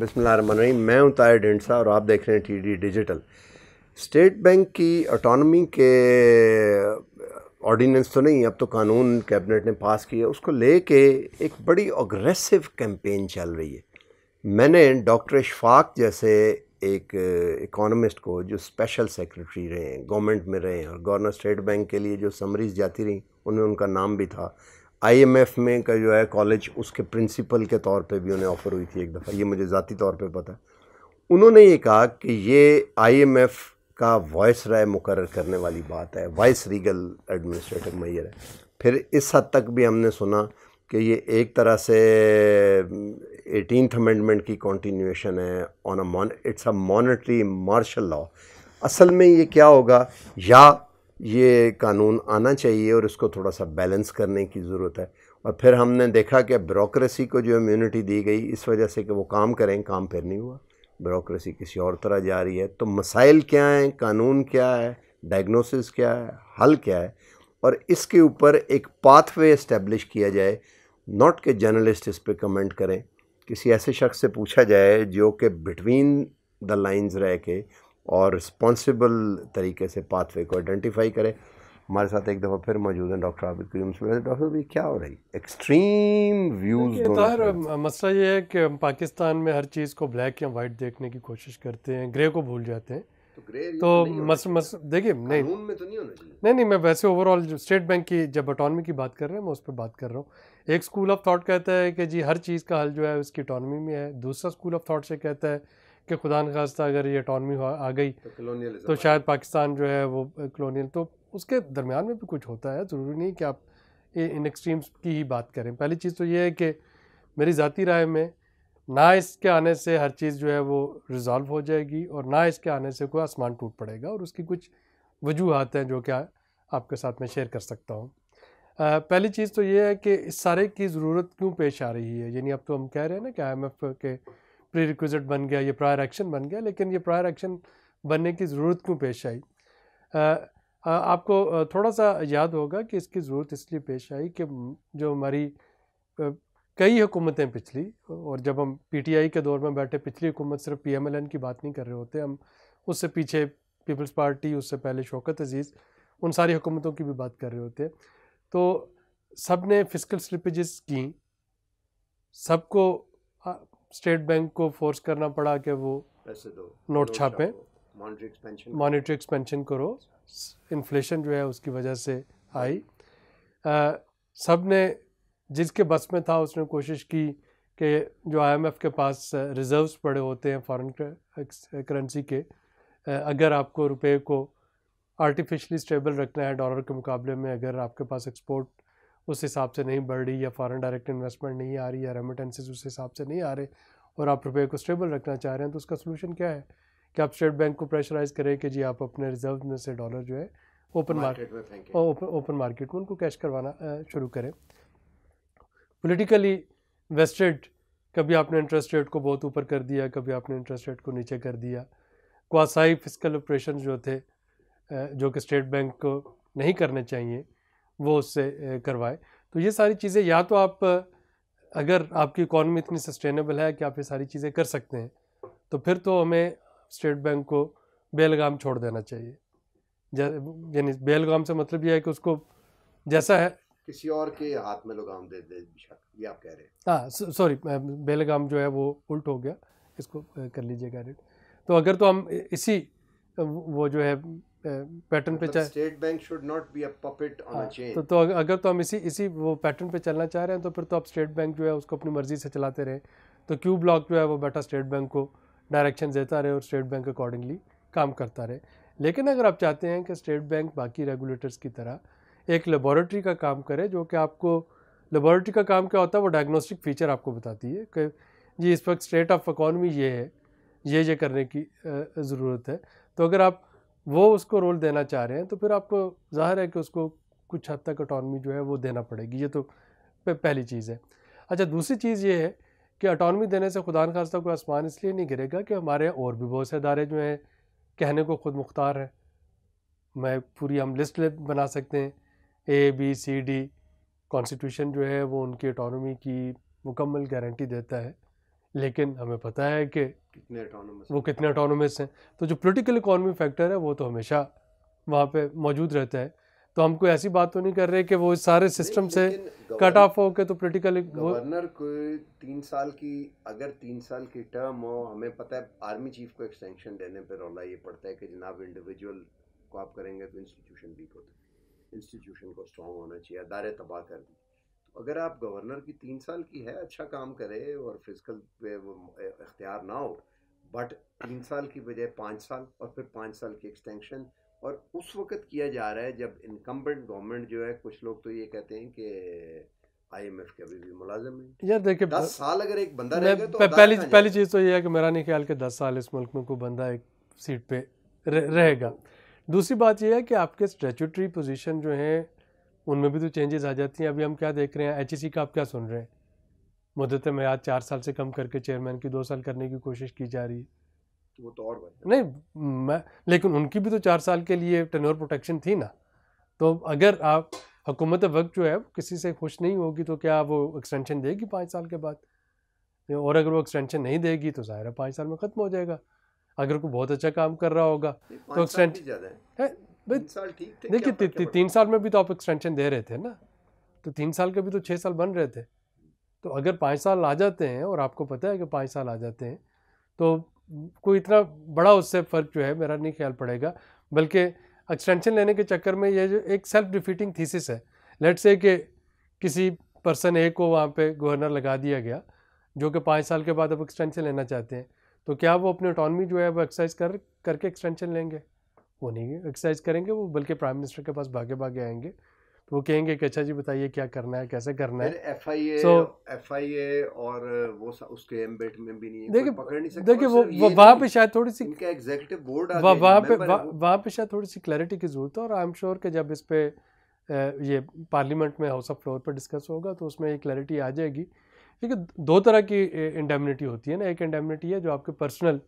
बिसमीम मैं हूं तायर डेंडसा और आप देख रहे हैं टीडी डिजिटल स्टेट बैंक की ऑटोनमी के ऑर्डिनेंस तो नहीं अब तो कानून कैबिनेट ने पास किया उसको लेके एक बड़ी अग्रेसिव कैंपेन चल रही है मैंने डॉक्टर इशफाक जैसे एक इकोनॉमिस्ट को जो स्पेशल सेक्रेटरी रहे हैं गवर्नमेंट में रहे हैं और गवर्नर स्टेट बैंक के लिए जो समरीज जाती रहीं उनमें उनका नाम भी था आईएमएफ में का जो है कॉलेज उसके प्रिंसिपल के तौर पे भी उन्हें ऑफ़र हुई थी एक दफ़ा ये मुझे ज़ाती तौर पे पता है उन्होंने ये कहा कि ये आईएमएफ का वॉइस राय मुकर करने वाली बात है वाइस रीगल एडमिनिस्ट्रेटिव मैयर है फिर इस हद तक भी हमने सुना कि ये एक तरह से एटीनथ अमेंडमेंट की कॉन्टीन्यूशन है on a mon it's a monetary martial law असल में ये क्या होगा या ये कानून आना चाहिए और इसको थोड़ा सा बैलेंस करने की ज़रूरत है और फिर हमने देखा कि ब्यूरोसी को जो इम्यूनिटी दी गई इस वजह से कि वो काम करें काम फिर नहीं हुआ ब्यूरोसी किसी और तरह जा रही है तो मसाइल क्या हैं कानून क्या है डायग्नोसिस क्या है हल क्या है और इसके ऊपर एक पाथवे इस्टेब्लिश किया जाए नॉट के जर्नलिस्ट इस पर कमेंट करें किसी ऐसे शख्स से पूछा जाए जो कि बिटवीन द लाइन्स रह के और रिस्पॉन्सिबल तरीके से पाथवे को आइडेंटिफाई करें हमारे साथ एक दफ़ा फिर मौजूद हैं डॉक्टर आबिद करीम डॉक्टर भी क्या हो रही एक्सट्रीम व्यूज मसला ये है कि हम पाकिस्तान में हर चीज़ को ब्लैक या वाइट देखने की कोशिश करते हैं ग्रे को भूल जाते हैं तो, तो, तो मस मस देखिए नहीं तो नहीं नहीं नहीं मैं वैसे ओवरऑल स्टेट बैंक की जब अटोनमी की बात कर रहे हैं मैं उस पर बात कर रहा हूँ एक स्कूल ऑफ थाट कहता है कि जी हर चीज़ का हल जो है उसकी अटोनमी में है दूसरा स्कूल ऑफ थाट से कहता है कि खुदा नास्ता अगर ये अटॉनमी आ गई तो, तो शायद पाकिस्तान जो है वो कलोनील तो उसके दरमियान में भी कुछ होता है ज़रूरी नहीं कि आप इन एक्सट्रीम्स की ही बात करें पहली चीज़ तो ये है कि मेरी ज़ाती राय में ना इसके आने से हर चीज़ जो है वो रिज़ॉल्व हो जाएगी और ना इसके आने से कोई आसमान टूट पड़ेगा और उसकी कुछ वजूहत हैं जो कि आपके साथ में शेयर कर सकता हूँ पहली चीज़ तो ये है कि इस सारे की ज़रूरत क्यों पेश आ रही है यानी अब तो हम कह रहे हैं ना कि आई के प्री बन गया ये प्रायर एक्शन बन गया लेकिन ये प्रायर एक्शन बनने की ज़रूरत क्यों पेश आई आपको थोड़ा सा याद होगा कि इसकी ज़रूरत इसलिए पेश आई कि जो हमारी कई हुकूमतें पिछली और जब हम पीटीआई के दौर में बैठे पिछली हुकूमत सिर्फ पीएमएलएन की बात नहीं कर रहे होते हम उससे पीछे पीपल्स पार्टी उससे पहले शौकत अजीज़ उन सारी हुकूमतों की भी बात कर रहे होते तो सब ने फिजिकल स्लिपेज़ की सबको स्टेट बैंक को फोर्स करना पड़ा कि वो नोट छापे मॉनिटरी एक्सपेंशन करो इन्फ्लेशन जो है उसकी वजह से आई आ, सब ने जिसके बस में था उसने कोशिश की कि जो आईएमएफ के पास रिजर्व्स पड़े होते हैं फॉरेन करेंसी के अगर आपको रुपए को आर्टिफिशली स्टेबल रखना है डॉलर के मुकाबले में अगर आपके पास एक्सपोर्ट उस हिसाब से नहीं बढ़ रही या फॉरेन डायरेक्ट इन्वेस्टमेंट नहीं आ रही या रेमिटेंसेज उस हिसाब से नहीं आ रहे और आप रुपये को स्टेबल रखना चाह रहे हैं तो उसका सोलूशन क्या है कि आप स्टेट बैंक को प्रेशराइज करें कि जी आप अपने रिजर्व में से डॉलर जो है ओपन मार्केट में ओपन ओपन मार्केट में उनको कैश करवाना शुरू करें पोलिटिकली वेस्टेड कभी आपने इंटरेस्ट रेट को बहुत ऊपर कर दिया कभी आपने इंटरेस्ट रेट को नीचे कर दिया क्वासाई फिजिकल ऑपरेशन जो थे जो कि स्टेट बैंक को नहीं करने चाहिए वो उससे करवाए तो ये सारी चीज़ें या तो आप अगर आपकी इकॉनमी इतनी सस्टेनेबल है कि आप ये सारी चीज़ें कर सकते हैं तो फिर तो हमें स्टेट बैंक को बेलगाम छोड़ देना चाहिए यानी बेलगाम से मतलब यह है कि उसको जैसा है किसी और के हाथ में लगाम दे दे ये आप कह रहे हैं हाँ सॉरी बेलगाम जो है वो उल्ट हो गया इसको कर लीजिएगा रेट तो अगर तो हम इसी वो जो है पैटर्न पे चाहे state bank should not be a puppet on a chain तो तो अगर तो हम इसी इसी वो पैटर्न पे चलना चाह रहे हैं तो फिर तो आप स्टेट बैंक जो है उसको अपनी मर्जी से चलाते रहे तो क्यू ब्लॉक जो है वो बैठा स्टेट बैंक को डायरेक्शन देता रहे और स्टेट बैंक अकॉर्डिंगली काम करता रहे लेकिन अगर आप चाहते हैं कि स्टेट बैंक बाकी रेगुलेटर्स की तरह एक लेबॉरेटरी का काम करे जो कि आपको लेबॉरेटरी का काम क्या होता है वो डायग्नोस्टिक फीचर आपको बताती है कि जी इस वक्त स्टेट ऑफ इकॉनमी ये है ये ये करने की ज़रूरत है तो अगर आप वो उसको रोल देना चाह रहे हैं तो फिर आपको जाहिर है कि उसको कुछ हद तक अटॉनमी जो है वो देना पड़ेगी ये तो पहली चीज़ है अच्छा दूसरी चीज़ ये है कि अटॉनमी देने से खुदा खास्ता को आसमान इसलिए नहीं गिरेगा कि हमारे और भी बहुत से अदारे जो हैं कहने को खुद मुख्तार हैं मैं पूरी हम लिस्ट बना सकते हैं A B C D constitution जो है वो उनकी अटोनमी की मुकम्मल गारंटी देता है लेकिन हमें पता है कि कितने वो कितने ऑटोनोमस हैं तो जो पोलिटिकल इकोनॉमी फैक्टर है वो तो हमेशा वहाँ पे मौजूद रहता है तो हम कोई ऐसी बात तो नहीं कर रहे कि वो इस सारे सिस्टम से कट ऑफ हो के तो पोलिटिकल गवर्नर को तीन साल की अगर तीन साल की टर्म हो हमें पता है आर्मी चीफ को एक्सटेंशन देने पर रोला ये पड़ता है कि जनाब इंडिविजुअल को आप करेंगे तो इंस्टीट्यूशन वीक होता इंस्टीट्यूशन को स्ट्रॉन्ग होना चाहिए अदारे तबाह कर दी तो अगर आप गवर्नर की तीन साल की है अच्छा काम करे और फिजिकल पे इख्तियार ना हो बट तीन साल की बजाय पाँच साल और फिर पाँच साल की एक्सटेंशन और उस वक्त किया जा रहा है जब इनकम्बेंट गवर्नमेंट जो है कुछ लोग तो ये कहते हैं कि आईएमएफ के अभी भी मुलाजिम है यार देखिए दस साल अगर एक बंदा रहे तो पहली पहली चीज़ तो ये है कि मेरा नहीं ख्याल कि दस साल इस मुल्क में कोई बंदा एक सीट पे रहेगा दूसरी बात यह है कि आपके स्टेचुटरी पोजीशन जो हैं उनमें भी तो चेंजेस आ जाती हैं अभी हम क्या देख रहे हैं एच e का आप क्या सुन रहे हैं मुदत तो मैयाद चार साल से कम करके चेयरमैन की दो साल करने की कोशिश की जा रही है वो तो और नहीं मैं लेकिन उनकी भी तो चार साल के लिए टेनोर प्रोटेक्शन थी ना तो अगर आप हुकूमत वक्त जो है किसी से खुश नहीं होगी तो क्या वो एक्सटेंशन देगी पाँच साल के बाद और अगर वो एक्सटेंशन नहीं देगी तो ज़ाहिर है पाँच साल में ख़त्म हो जाएगा अगर कोई बहुत अच्छा काम कर रहा होगा तो एक्सटेंट देखिए ती, ती, तीन साल में भी तो आप एक्सटेंशन दे रहे थे ना तो तीन साल के भी तो छः साल बन रहे थे तो अगर पाँच साल आ जाते हैं और आपको पता है कि पाँच साल आ जाते हैं तो कोई इतना बड़ा उससे फ़र्क जो है मेरा नहीं ख्याल पड़ेगा बल्कि एक्सटेंशन लेने के चक्कर में ये जो एक सेल्फ डिफीटिंग थीसिस है लेट से कि किसी पर्सन ए को वहाँ पे गवर्नर लगा दिया गया जो कि पाँच साल के बाद अब एक्सटेंशन लेना चाहते हैं तो क्या वो अपनी ऑटोनमी जो है वो एक्सरसाइज कर करके एक्सटेंशन लेंगे वो नहीं एक्सरसाइज करेंगे वो बल्कि प्राइम मिनिस्टर के पास भागे भागे आएंगे तो वो कहेंगे कि अच्छा जी बताइए क्या करना है कैसे करना है F I A F I ए और वो उसके बेट में भी नहीं देखिए पकड़ नहीं सकते देखिए वो वो वहाँ पे शायद थोड़ी सी इनका एग्जीक्यूटिव बोर्ड वहाँ पे वहाँ पे शायद थोड़ी सी क्लैरिटी की जरूरत है और आई एम श्योर कि जब इस पर ये पार्लियामेंट में हाउस ऑफ फ्लोर पर डिस्कस होगा तो उसमें ये क्लैरिटी आ जाएगी देखिए दो तरह की इंडेमिनिटी होती है ना एक इंडेमिनिटी है जो आपके पर्सनल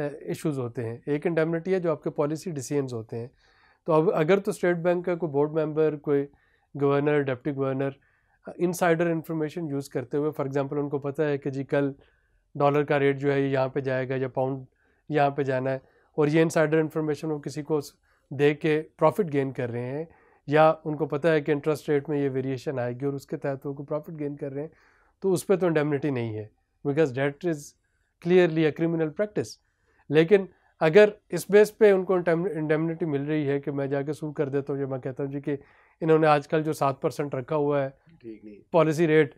इश्यूज़ होते हैं एक इंडेमनिटी है जो आपके पॉलिसी डिसीजंस होते हैं तो अब अगर तो स्टेट बैंक का कोई बोर्ड मेंबर कोई governor deputy governor insider information use करते हुए फॉर एग्जांपल उनको पता है कि जी कल डॉलर का रेट जो है ये यहाँ पे जाएगा या पाउंड यहाँ पे जाना है और ये इनसाइडर इन्फॉर्मेशन वो किसी को दे के प्रॉफिट गेन कर रहे हैं या उनको पता है कि इंटरेस्ट रेट में ये वेरिएशन आएगी और उसके तहत वो प्रॉफिट गेन कर रहे हैं तो उस पर तो इंडेमनिटी नहीं है because that is clearly a criminal practice लेकिन अगर इस बेस पे उनको इंडेमनिटी मिल रही है कि मैं जाके सू कर देता हूँ जो मैं कहता हूँ जी कि इन्होंने आजकल जो सात परसेंट रखा हुआ है पॉलिसी रेट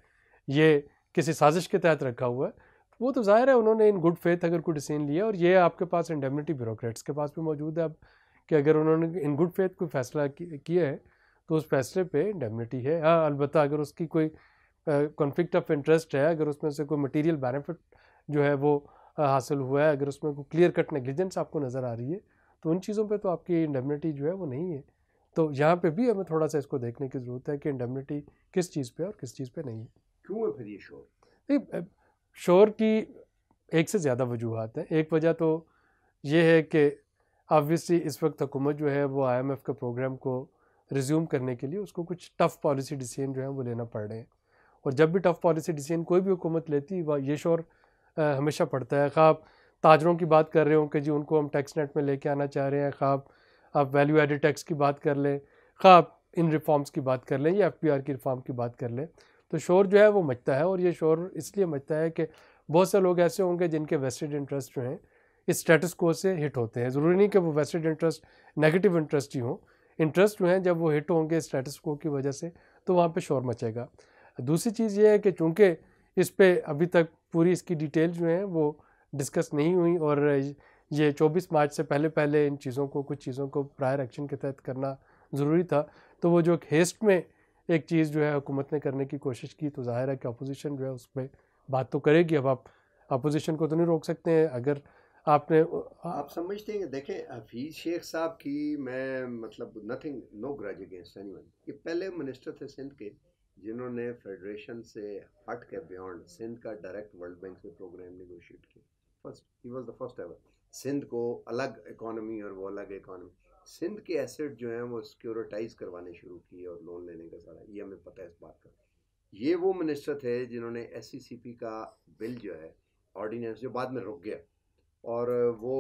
ये किसी साजिश के तहत रखा हुआ है वो तो जाहिर है उन्होंने इन गुड फेथ अगर कोई डिसीजन लिया और ये आपके पास इंडेमनिटी ब्यूरोक्रेट्स के पास भी मौजूद है अब कि अगर उन्होंने इन गुड फेथ कोई फैसला किया है तो उस फैसले पे इंडेमनिटी है हाँ अलबत्त अगर उसकी कोई कॉन्फ्लिक्ट ऑफ इंटरेस्ट है अगर उसमें से कोई मटेरियल बेनिफिट जो है वो हासिल हुआ है अगर उसमें कोई क्लियर कट नेग्लिजेंस आपको नज़र आ रही है तो उन चीज़ों पर तो आपकी इंडेमनिटी जो है वो नहीं है तो यहाँ पर भी हमें थोड़ा सा इसको देखने की ज़रूरत है कि इंडेमनिटी किस चीज़ पर और किस चीज़ पर नहीं है क्यों है फिर ये शोर शोर की एक से ज़्यादा वजूहत हैं एक वजह तो ये है कि ऑब्वियसली इस वक्त हुकूमत जो है वो आई के प्रोग्राम को रिज्यूम करने के लिए उसको कुछ टफ़ पॉलिसी डिसीजन जो है वो लेना पड़ रहे हैं और जब भी टफ़ पॉलिसी डिसीजन कोई भी हुकूमत लेती वह ये शोर हमेशा पड़ता है खाब ताजरों की बात कर रहे हो कि जी उनको हम टैक्स नेट में लेके आना चाह रहे हैं खाब आप वैल्यू एडिड टैक्स की बात कर लें खाब इन रिफॉर्म्स की बात कर लें या एफ की रिफॉर्म की बात कर लें तो शोर जो है वो मचता है और ये शोर इसलिए मचता है कि बहुत से लोग ऐसे होंगे जिनके वेस्टेड इंटरेस्ट जो हैं इस स्टेटस को से हिट होते हैं ज़रूरी नहीं कि वो वेस्टेड इंटरेस्ट नेगेटिव इंटरेस्ट ही हों इंटरेस्ट जो हैं जब वो हिट होंगे स्टेटस को की वजह से तो वहाँ पर शोर मचेगा दूसरी चीज़ ये है कि चूँकि इस पर अभी तक पूरी इसकी डिटेल जो हैं वो डिस्कस नहीं हुई और ये 24 मार्च से पहले पहले इन चीज़ों को कुछ चीज़ों को प्रायर एक्शन के तहत करना ज़रूरी था तो वो जो एक हेस्ट में एक चीज़ जो है हुकूमत ने करने की कोशिश की तो जाहिर है कि अपोजिशन जो है उस पर बात तो करेगी अब आप अपोजिशन को तो नहीं रोक सकते हैं अगर आपने आप समझते हैं देखें हफीज़ शेख साहब की मैं मतलब nothing no grudge against one ये पहले मिनिस्टर थे सिंध के जिन्होंने फेडरेशन से हट के बियॉन्ड सिंध का डायरेक्ट वर्ल्ड बैंक से प्रोग्राम निगोशिएट किया फर्स्ट ही was the first ever Sindh को अलग इकोनॉमी और वो अलग इकोनॉमी सिंध के एसेट जो हैं वो सिक्योरिटाइज करवाने शुरू किए और लोन लेने का सारा ये हमें पता है इस बात का ये वो मिनिस्टर थे जिन्होंने एस e का बिल जो है ऑर्डिनेंस जो बाद में रुक गया और वो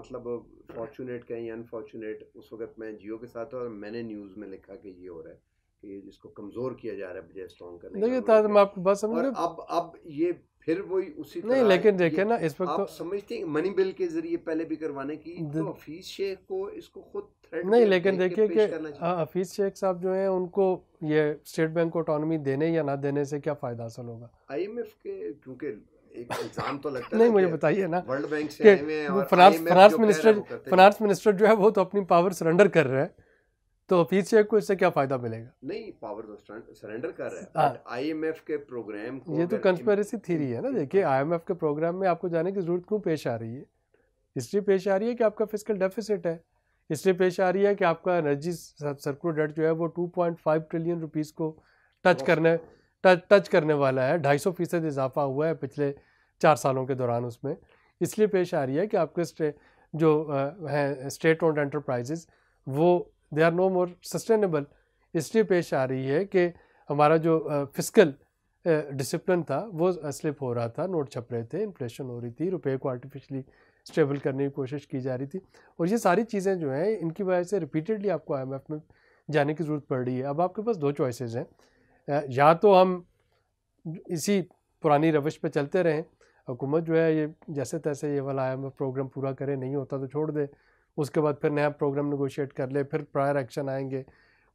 मतलब फॉर्चुनेट कहें अनफॉर्चुनेट उस वक्त मैं जियो के साथ था और मैंने न्यूज़ में लिखा कि ये हो रहा है कि जिसको कमजोर किया जा रहा है बजाय स्ट्रॉन्ग करने नहीं ताज मैं आपको बात समझ रहा अब अब ये फिर वही उसी नहीं लेकिन देखे ना इस वक्त तो समझते हैं मनी बिल के जरिए पहले भी करवाने की तो हफीज शेख को इसको खुद नहीं लेकिन देखिए कि हफीज शेख हाँ, साहब जो हैं उनको ये स्टेट बैंक को ऑटोनॉमी देने या ना देने से क्या फ़ायदा हासिल होगा आईएमएफ के क्योंकि एग्जाम तो लगता नहीं है मुझे बताइए ना वर्ल्ड बैंक से फाइनेंस मिनिस्टर फाइनेंस मिनिस्टर जो है वो तो अपनी पावर सरेंडर कर रहे हैं तो चेक को इससे क्या फायदा मिलेगा नहीं पावर तो सरेंडर कर रहा है आईएमएफ हाँ। के प्रोग्राम को ये तो कंस्पेरेसी थ्योरी है ना देखिए आईएमएफ के प्रोग्राम में आपको जाने की जरूरत क्यों पेश आ रही है इसलिए पेश आ रही है कि आपका फिजिकल डेफिसिट है इसलिए पेश आ रही है कि आपका एनर्जी सर्कुलर डेट जो है वो फाइव ट्रिलियन रुपीज़ को टच करने टच टच करने वाला है ढाई सौ फीसद इजाफा हुआ है पिछले चार सालों के दौरान उसमें इसलिए पेश आ रही है कि आपके जो हैं स्टेट ओन्ड एंटरप्राइजेज़ वो they are no more sustainable इसलिए पेश आ रही है कि हमारा जो फिजिकल डिसिप्लिन था वो स्लिप हो रहा था नोट छप रहे थे इन्फ्लेशन हो रही थी रुपए को आर्टिफिशली स्टेबल करने की कोशिश की जा रही थी और ये सारी चीज़ें जो हैं इनकी वजह से रिपीटेडली आपको आई में जाने की ज़रूरत पड़ रही है अब आपके पास दो चॉइसेस हैं या तो हम इसी पुरानी रविश पर चलते रहें हुकूमत जो है ये जैसे तैसे ये वाला आई प्रोग्राम पूरा करे नहीं होता तो छोड़ दे उसके बाद फिर नया प्रोग्राम नगोशिएट कर ले फिर प्रायर एक्शन आएंगे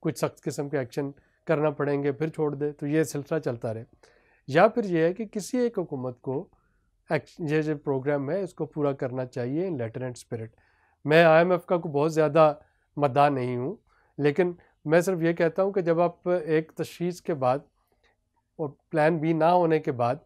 कुछ सख्त किस्म के एक्शन करना पड़ेंगे फिर छोड़ दे तो ये सिलसिला चलता रहे या फिर यह है कि किसी एक हुकूमत को ये जो प्रोग्राम है इसको पूरा करना चाहिए इन लेटर एंड स्पिरिट मैं एफ़ का को बहुत ज़्यादा मदा नहीं हूँ लेकिन मैं सिर्फ ये कहता हूँ कि जब आप एक तशीस के बाद और प्लान बी ना होने के बाद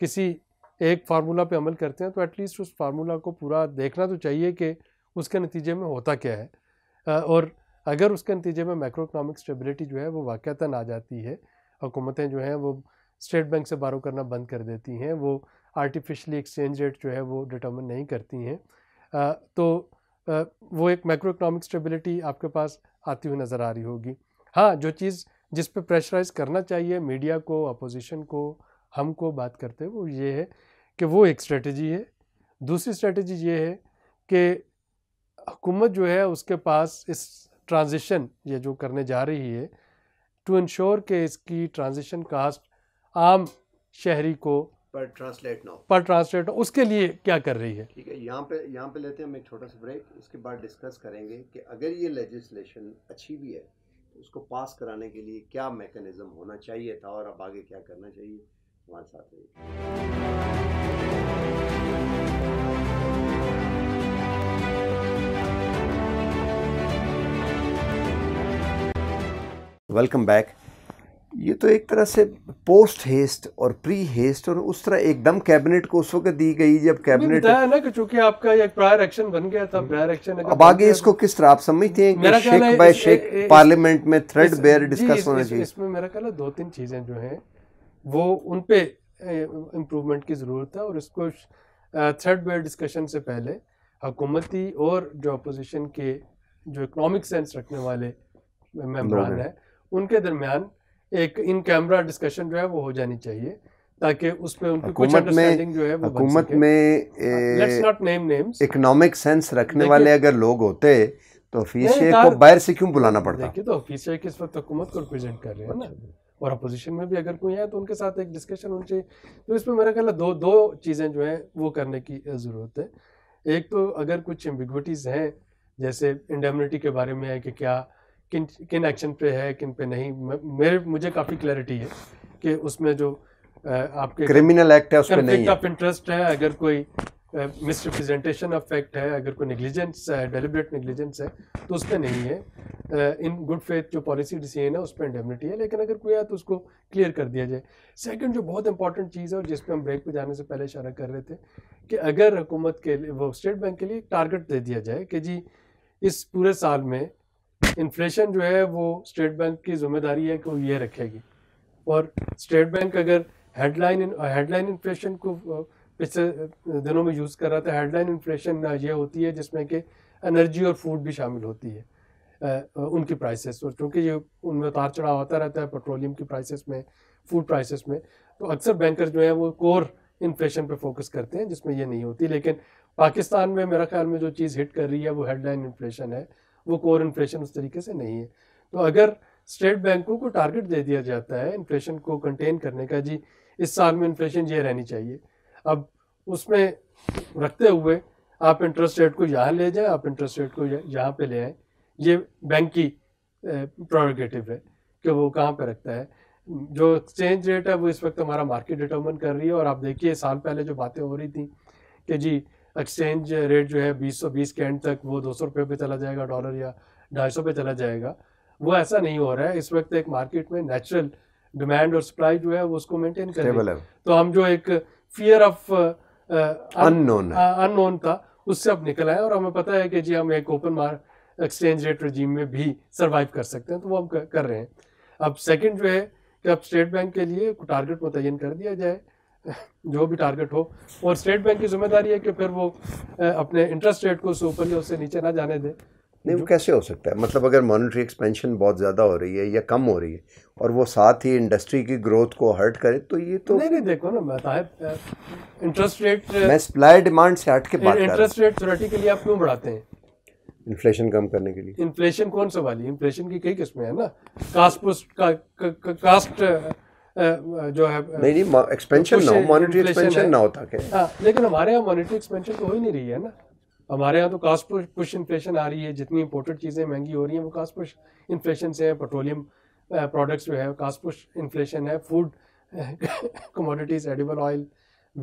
किसी एक फार्मूला पे अमल करते हैं तो एटलीस्ट उस फार्मूला को पूरा देखना तो चाहिए कि उसके नतीजे में होता क्या है और अगर उसके नतीजे में मैक्रो इकनॉमिक स्टेबिलिटी जो है वो वाक़ता आ जाती है हुकूमतें जो हैं वो स्टेट बैंक से बारो करना बंद कर देती हैं वो आर्टिफिशली एक्सचेंज रेट जो है वो डिटर्मिन नहीं करती हैं तो वो एक मैक्रो इकनॉमिक स्टेबिलिटी आपके पास आती हुई नज़र आ रही होगी हाँ जो चीज़ जिस पे प्रेशराइज करना चाहिए मीडिया को अपोजिशन को हमको बात करते वो ये है कि वो एक स्ट्रेटजी है दूसरी स्ट्रेटजी ये है कि हुकूमत जो है उसके पास इस ट्रांजिशन ये जो करने जा रही है टू इंश्योर के इसकी ट्रांजिशन कास्ट आम शहरी को पर ट्रांसलेट ना हो पर ट्रांसलेट हो उसके लिए क्या कर रही है ठीक है यहाँ पे यहाँ पे लेते हैं हम एक छोटा सा ब्रेक उसके बाद डिस्कस करेंगे कि अगर ये लेजिस्लेशन अच्छी भी है तो उसको पास कराने के लिए क्या मेकनिज़म होना चाहिए था और अब आगे क्या करना चाहिए हमारे साथ रहिए वेलकम बैक ये तो एक तरह से पोस्ट हेस्ट और प्री हेस्ट और उस तरह एकदम कैबिनेट को उस वक्त दी गई जब कैबिनेट है ना कि चूंकि आपका एक प्रायर एक्शन बन गया था प्रायर एक्शन अब आगे इसको किस तरह आप समझते हैं कि शेक बाय शेक पार्लियामेंट में थ्रेड बेयर डिस्कस होना चाहिए इसमें मेरा ख्याल है दो तीन चीज़ें जो हैं वो उनपे इम्प्रूवमेंट की ज़रूरत है और इसको थर्ड बेयर डिस्कशन से पहले हुकूमती और जो अपोजिशन के जो इकनॉमिक सेंस रखने वाले मेम्बर है उनके दरमियान एक इन कैमरा डिस्कशन जो है वो हो जानी चाहिए ताकि उस पर उनकी कुछ अंडरस्टैंडिंग जो है वो हुकूमत में let's not name names economic sense रखने वाले अगर लोग होते तो हफीज शेख को बाहर से क्यों बुलाना पड़ता देखिए तो फीस शेख इस वक्त हुकूमत को रिप्रेजेंट कर रहे हैं ना और अपोजिशन में भी अगर कोई है तो उनके साथ एक डिस्कशन होनी चाहिए तो इसमें मेरा ख्याल दो दो चीज़ें जो हैं वो करने की ज़रूरत है एक तो अगर कुछ एम्बिग्विटीज़ हैं जैसे इंडेमनिटी के बारे में है कि क्या किन किन एक्शन पे है किन पे नहीं मेरे मुझे काफ़ी क्लैरिटी है कि उसमें जो आपके क्रिमिनल एक्ट है उसमें नहीं ऑफ इंटरेस्ट है अगर कोई मिसरिप्रेजेंटेशन ऑफ फैक्ट है अगर कोई निगलिजेंस है डेलिब्रेट निगलिजेंस है तो उस पर नहीं है इन गुड फेथ जो पॉलिसी डिसीजन है उस पर इंडेमनिटी है लेकिन अगर कोई है तो उसको क्लियर कर दिया जाए सेकंड जो बहुत इंपॉर्टेंट चीज़ है और जिस पर हम ब्रेक पर जाने से पहले इशारा कर रहे थे कि अगर हुकूमत के लिए वो स्टेट बैंक के लिए टारगेट दे दिया जाए कि जी इस पूरे साल में इन्फ्लेशन जो है वो स्टेट बैंक की जिम्मेदारी है कि वो ये रखेगी और स्टेट बैंक अगर हेडलाइन हेडलाइन इन्फ्लेशन को uh, पिछले uh, दिनों में यूज़ कर रहा था हेडलाइन इन्फ्लेशन ये होती है जिसमें कि एनर्जी और फूड भी शामिल होती है uh, उनकी प्राइसेस और चूँकि ये उनमें उतार चढ़ाव होता रहता है पेट्रोलियम की प्राइसेस में फूड प्राइसेस में तो अक्सर बैंकर जो है वो कोर इन्फ्लेशन पे फोकस करते हैं जिसमें ये नहीं होती लेकिन पाकिस्तान में मेरा ख्याल में जो चीज़ हिट कर रही है वो हेडलाइन इन्फ्लेशन है वो कोर इन्फ्लेशन उस तरीके से नहीं है तो अगर स्टेट बैंकों को टारगेट दे दिया जाता है इन्फ्लेशन को कंटेन करने का जी इस साल में इन्फ्लेशन ये रहनी चाहिए अब उसमें रखते हुए आप इंटरेस्ट रेट को यहाँ ले जाएं आप इंटरेस्ट रेट को यहाँ पे ले आए ये बैंक की प्रोरोगेटिव है कि वो कहाँ पे रखता है जो एक्सचेंज रेट है वो इस वक्त हमारा मार्केट डिटर्मन कर रही है और आप देखिए साल पहले जो बातें हो रही थी कि जी एक्सचेंज रेट जो है बीस सौ बीस के एंड तक वो दो सौ रुपये पे चला जाएगा डॉलर या ढाई सौ पे चला जाएगा वो ऐसा नहीं हो रहा है इस वक्त एक मार्केट में नेचुरल डिमांड और सप्लाई जो है वो उसको मेंटेन कर रहे हैं तो हम जो एक फियर ऑफ अननोन अननोन था उससे अब निकल आए और हमें पता है कि जी हम एक ओपन मार एक्सचेंज रेट रजीम में भी सर्वाइव कर सकते हैं तो वो हम कर रहे हैं अब सेकंड जो है कि अब स्टेट बैंक के लिए टारगेट मुतयन कर दिया जाए जो भी टारगेट हो और स्टेट बैंक की जिम्मेदारी है कि फिर वो अपने इंटरेस्ट रेट को उससे ऊपर या उससे नीचे ना जाने दे नहीं वो कैसे हो सकता है मतलब अगर मॉनेटरी एक्सपेंशन बहुत ज़्यादा हो रही है या कम हो रही है और वो साथ ही इंडस्ट्री की ग्रोथ को हर्ट करे तो ये तो नहीं नहीं देखो ना मैं इंटरेस्ट रेट मैं सप्लाई डिमांड से हट के बात इंटरेस्ट रेट थोरिटी के लिए आप क्यों बढ़ाते हैं इन्फ्लेशन कम करने के लिए इन्फ्लेशन कौन सा वाली इन्फ्लेशन की कई किस्में हैं ना कास्ट का, का, का, कास्ट जो है नहीं नहीं एक्सपेंशन ना मॉनेटरी एक्सपेंशन ना होता क्या हाँ, लेकिन हमारे यहाँ मॉनेटरी एक्सपेंशन तो हो ही नहीं रही है ना हमारे यहाँ तो कास्ट पुश पुश इन्फ्लेशन आ रही है जितनी इंपोर्टेड चीज़ें महंगी हो रही हैं वो कास्ट पुश इन्फ्लेशन से है पेट्रोलियम प्रोडक्ट्स जो है कास्ट पुश इन्फ्लेशन है food commodities edible oil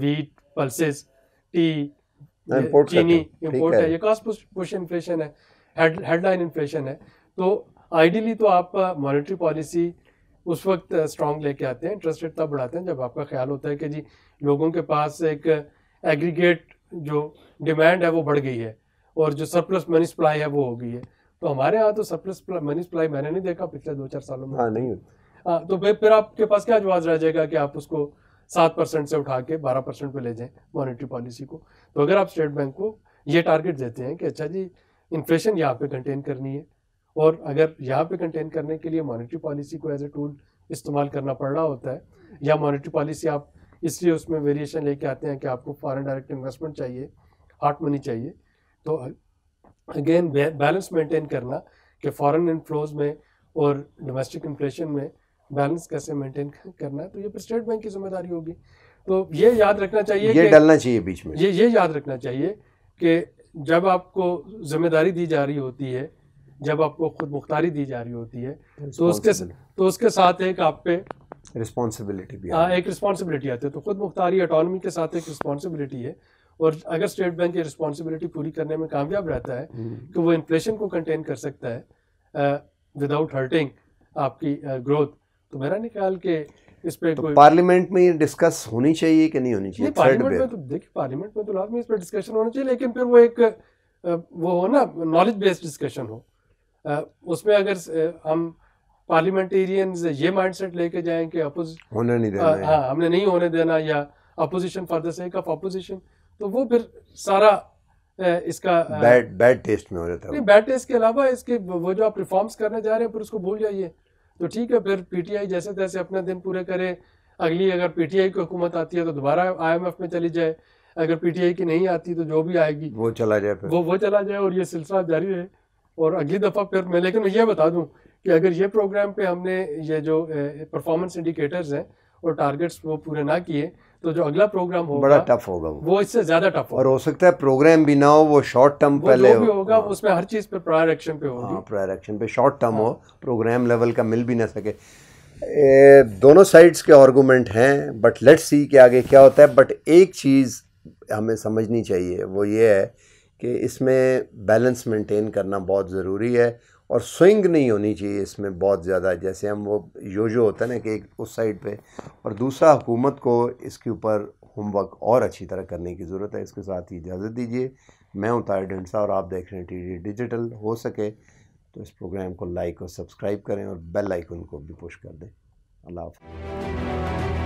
wheat pulses tea चीनी इम्पोर्ट है ये कास्ट पुश पुश इन्फ्लेशन है हेडलाइन इन्फ्लेशन है तो आइडियली तो आप मॉनेटरी पॉलिसी उस वक्त स्ट्रॉन्ग लेके आते हैं इंटरेस्ट रेट तब बढ़ाते हैं जब आपका ख्याल होता है कि जी लोगों के पास एक एग्रीगेट जो डिमांड है वो बढ़ गई है और जो सरप्लस मनी सप्लाई है वो हो गई है तो हमारे यहाँ तो सरप्लस मनी सप्लाई मैंने नहीं देखा पिछले दो चार सालों में हाँ नहीं आ, हाँ, तो फिर आपके पास क्या जवाब रह जाएगा कि आप उसको सात परसेंट से उठा के बारह परसेंट पर ले जाएं मॉनेटरी पॉलिसी को तो अगर आप स्टेट बैंक को ये टारगेट देते हैं कि अच्छा जी इन्फ्लेशन यहाँ पे कंटेन करनी है और अगर यहाँ पे कंटेन करने के लिए मॉनेटरी पॉलिसी को एज ए टूल इस्तेमाल करना पड़ रहा होता है या मॉनेटरी पॉलिसी आप इसलिए उसमें वेरिएशन लेके आते हैं कि आपको फॉरेन डायरेक्ट इन्वेस्टमेंट चाहिए हार्ट मनी चाहिए तो अगेन बैलेंस मेंटेन करना कि फॉरेन इनफ्लोज में और डोमेस्टिक इन्फ्लेशन में बैलेंस कैसे मेंटेन करना है तो ये फिर स्टेट बैंक की जिम्मेदारी होगी तो ये याद रखना चाहिए ये डालना चाहिए बीच में ये ये याद रखना चाहिए कि जब आपको जिम्मेदारी दी जा रही होती है जब आपको खुद मुख्तारी दी जा रही होती है तो उसके तो उसके साथ एक आप पे रिस्पॉन्सिबिलिटी भी हाँ एक रिस्पॉन्सिबिलिटी आती है तो खुद मुख्तारी अटोनमी के साथ एक रिस्पॉन्सिबिलिटी है और अगर स्टेट बैंक ये रिस्पॉन्सिबिलिटी पूरी करने में कामयाब रहता है कि हम्म। तो वो इन्फ्लेशन को कंटेन कर सकता है विदाउट हर्टिंग आपकी ग्रोथ तो मेरा निकाल के इस पे तो पार्लियामेंट में ये डिस्कस होनी चाहिए कि नहीं होनी चाहिए पार्लियामेंट तो में तो देखिए पार्लियामेंट में तो लाभ में इस पर डिस्कशन होना चाहिए लेकिन फिर वो एक वो हो ना नॉलेज बेस्ड डिस्कशन हो उसमें अगर हम पार्लियामेंटेरियन ये माइंडसेट लेके जाएं कि होने नहीं देना हाँ हमने नहीं होने देना या opposition for the sake of opposition तो वो फिर सारा इसका बैड बैड टेस्ट में हो जाता है नहीं बैड टेस्ट के अलावा इसके वो जो आप रिफॉर्म्स करने जा रहे हैं फिर उसको भूल जाइए तो ठीक है फिर पीटीआई जैसे तैसे अपने दिन पूरे करे अगली अगर पीटीआई की हुकूमत आती है तो दोबारा आईएमएफ में चली जाए अगर पीटीआई की नहीं आती तो जो भी आएगी वो चला जाए वो वो चला जाए और ये सिलसिला जारी रहे और अगली दफ़ा फिर मैं लेकिन मैं ये बता दूँ कि अगर ये प्रोग्राम पे हमने ये जो परफॉर्मेंस इंडिकेटर्स हैं और टारगेट्स वो पूरे ना किए तो जो अगला प्रोग्राम होगा बड़ा टफ होगा वो, वो इससे ज्यादा टफ होगा और हो सकता है प्रोग्राम भी ना हो वो शॉर्ट टर्म पहले हो, होगा हाँ। उसमें हर चीज पे प्रायर एक्शन पे होगी हाँ, प्रायर एक्शन पे शॉर्ट टर्म हाँ। हो प्रोग्राम लेवल का मिल भी ना सके ए, दोनों साइड्स के आर्गूमेंट हैं बट लेट्स सी के आगे क्या होता है बट एक चीज़ हमें समझनी चाहिए वो ये है कि इसमें बैलेंस मेंटेन करना बहुत ज़रूरी है और स्विंग नहीं होनी चाहिए इसमें बहुत ज़्यादा जैसे हम वो योजो होता है ना कि एक उस साइड पे और दूसरा हुकूमत को इसके ऊपर होमवर्क और अच्छी तरह करने की ज़रूरत है इसके साथ ही इजाज़त दीजिए मैं हूँ तार ढंडसा और आप देख रहे हैं टी डिजिटल हो सके तो इस प्रोग्राम को लाइक और सब्सक्राइब करें और बेल आइकन को भी पुश कर दें अल्लाह हाफ